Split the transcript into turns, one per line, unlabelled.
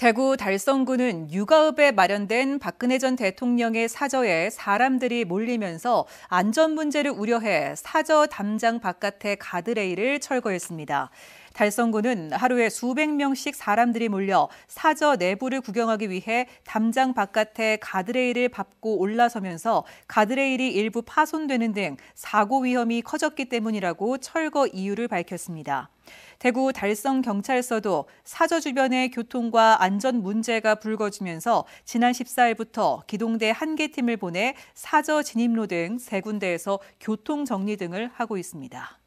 대구 달성구는 육아읍에 마련된 박근혜 전 대통령의 사저에 사람들이 몰리면서 안전 문제를 우려해 사저 담장 바깥에 가드레일을 철거했습니다. 달성군은 하루에 수백 명씩 사람들이 몰려 사저 내부를 구경하기 위해 담장 바깥에 가드레일을 밟고 올라서면서 가드레일이 일부 파손되는 등 사고 위험이 커졌기 때문이라고 철거 이유를 밝혔습니다. 대구 달성경찰서도 사저 주변의 교통과 안전 문제가 불거지면서 지난 14일부터 기동대 한 개 팀을 보내 사저 진입로 등 세 군데에서 교통 정리 등을 하고 있습니다.